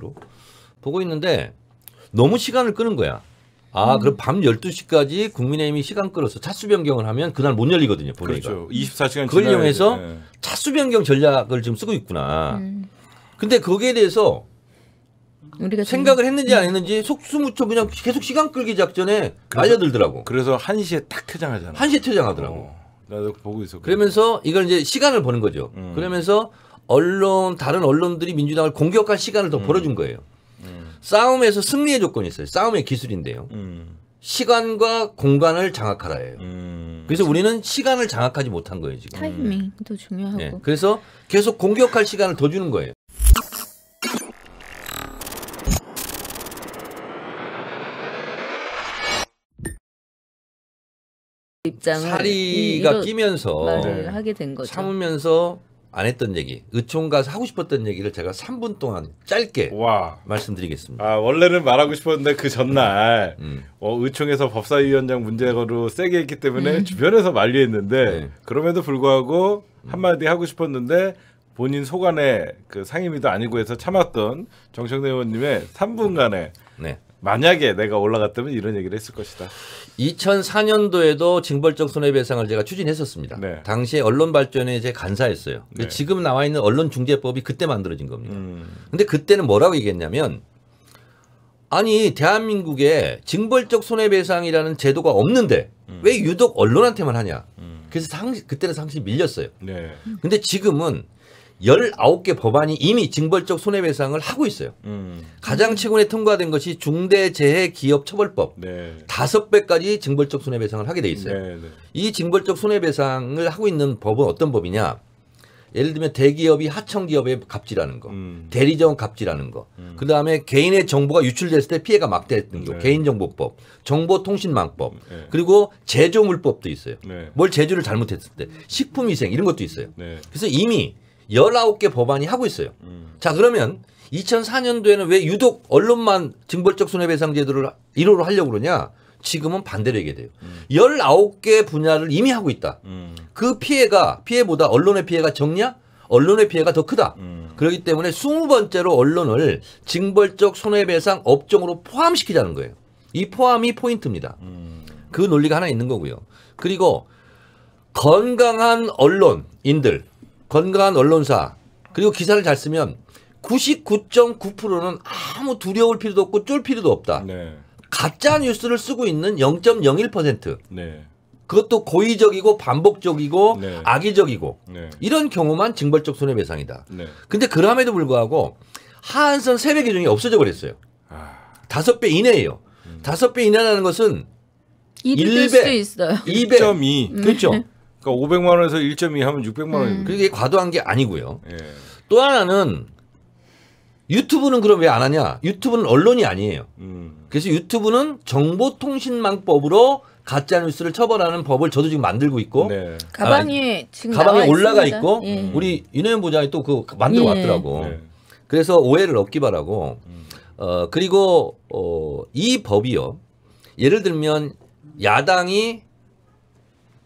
식으로 보고 있는데 너무 시간을 끄는 거야. 아, 음. 그럼 밤 12시까지 국민의힘이 시간 끌어서 차수 변경을 하면 그날 못 열리거든요, 본회의가. 그렇죠. 24시간 그걸 이용해서 네. 차수 변경 전략을 지금 쓰고 있구나. 음. 근데 거기에 대해서 우리가 생각을 했는지 안 음. 했는지 속수무초 그냥 계속 시간 끌기 작전에 그래들더라고 그래서 1시에 딱 퇴장하잖아. 1시에 퇴장하더라고. 어, 나도 보고 있어. 그러면서 이걸 이제 시간을 버는 거죠. 음. 그러면서 언론 다른 언론들이 민주당을 공격할 시간을 더 음. 벌어준 거예요. 음. 싸움에서 승리의 조건이 있어요. 싸움의 기술인데요. 음. 시간과 공간을 장악하라예요. 음. 그래서 우리는 시간을 장악하지 못한 거예요 지금. 타이밍도 음. 중요하고. 네. 그래서 계속 공격할 시간을 더 주는 거예요. 입장을 사리가 끼면서 말을 하게 된 거죠. 참으면서 안 했던 얘기, 의총 가서 하고 싶었던 얘기를 제가 3분 동안 짧게 와. 말씀드리겠습니다. 아, 원래는 말하고 싶었는데 그 전날 음. 음. 어, 의총에서 법사위원장 문제로 세게 했기 때문에 음. 주변에서 말리했는데 네. 그럼에도 불구하고 음. 한마디 하고 싶었는데 본인 소관의 그 상임위도 아니고 해서 참았던 정청래 의원님의 3분간의 네. 만약에 내가 올라갔다면 이런 얘기를 했을 것이다. 2004년도에도 징벌적 손해배상을 제가 추진했었습니다. 네. 당시에 언론발전에 제 간사했어요. 네. 지금 나와 있는 언론중재법이 그때 만들어진 겁니다. 그런데 음. 그때는 뭐라고 얘기했냐면 아니 대한민국에 징벌적 손해배상이라는 제도가 없는데 음. 왜 유독 언론한테만 하냐. 음. 그래서 상시, 그때는 상시 밀렸어요. 네. 근데 지금은 열아홉 개 법안이 이미 징벌적 손해배상을 하고 있어요. 음. 가장 최근에 통과된 것이 중대재해기업처벌법 네. 다섯 배까지 징벌적 손해배상을 하게 돼 있어요. 네, 네. 이 징벌적 손해배상을 하고 있는 법은 어떤 법이냐? 예를 들면 대기업이 하청기업에 갑질하는 거, 음. 대리점 갑질하는 거, 음. 그 다음에 개인의 정보가 유출됐을 때 피해가 막대했던 거, 네. 개인정보법, 정보통신망법, 네. 그리고 제조물법도 있어요. 뭘 제조를 잘못했을 때, 식품위생 이런 것도 있어요. 그래서 이미 열아홉 개 법안이 하고 있어요. 음. 자, 그러면 2004년도에는 왜 유독 언론만 징벌적 손해배상 제도를 1호로 하려고 그러냐? 지금은 반대로 얘기돼요. 음. 19개 분야를 이미 하고 있다. 음. 그 피해가 피해보다 언론의 피해가 적냐? 언론의 피해가 더 크다. 음. 그렇기 때문에 20번째로 언론을 징벌적 손해배상 업종으로 포함시키자는 거예요. 이 포함이 포인트입니다. 음. 그 논리가 하나 있는 거고요. 그리고 건강한 언론인들 건강한 언론사 그리고 기사를 잘 쓰면 99.9%는 아무 두려울 필요도 없고 쫄 필요도 없다. 네. 가짜 뉴스를 쓰고 있는 0.01%. 네. 그것도 고의적이고 반복적이고 네. 악의적이고 네. 이런 경우만 징벌적 손해배상이다. 네. 근데 그럼에도 불구하고 하한선 세배 규정이 없어져 버렸어요. 아. 다섯 배 이내예요. 음. 다섯 배 이내라는 것은 1배, 2배. 2. 그렇죠. 음. 그러니까 500만 원에서 1.2 하면 600만 원 음. 그게 과도한 게 아니고요. 예. 또 하나는 유튜브는 그럼 왜 안 하냐? 유튜브는 언론이 아니에요. 음. 그래서 유튜브는 정보통신망법으로 가짜 뉴스를 처벌하는 법을 저도 지금 만들고 있고 네. 가방에 아, 지금 가방에 올라가 있습니다. 있고 예. 우리 윤혜연 부장이 또그 만들어 예. 왔더라고. 예. 그래서 오해를 얻기 바라고. 음. 어 그리고 어이 법이요. 예를 들면 야당이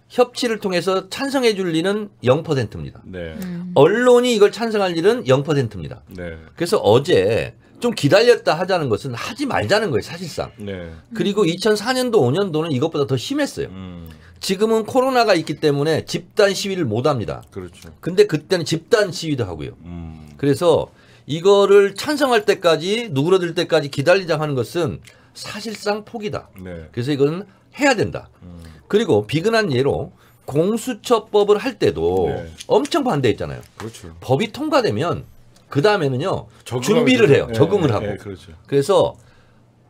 협치를 통해서 찬성해 줄 리는 0%입니다. 네. 음. 언론이 이걸 찬성할 일은 0%입니다. 네. 그래서 어제 좀 기다렸다 하자는 것은 하지 말자는 거예요, 사실상. 네. 그리고 2004년도, 음. 5년도는 이것보다 더 심했어요. 음. 지금은 코로나가 있기 때문에 집단 시위를 못 합니다. 그렇죠. 근데 그때는 집단 시위도 하고요. 음. 그래서 이거를 찬성할 때까지 누그러들 때까지 기다리자 하는 것은 사실상 포기다. 네. 그래서 이건 해야 된다. 음. 그리고 비근한 예로 공수처법을 할 때도 네. 엄청 반대했잖아요. 그렇죠. 법이 통과되면 그 다음에는요 준비를 해요. 네, 적응을 하고. 네, 그렇죠. 그래서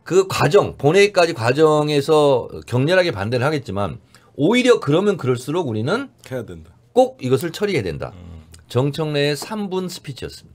그 과정 본회의까지 과정에서 격렬하게 반대를 하겠지만 오히려 그러면 그럴수록 우리는 해야 된다. 꼭 이것을 처리해야 된다. 음. 정청래의 3분 스피치였습니다.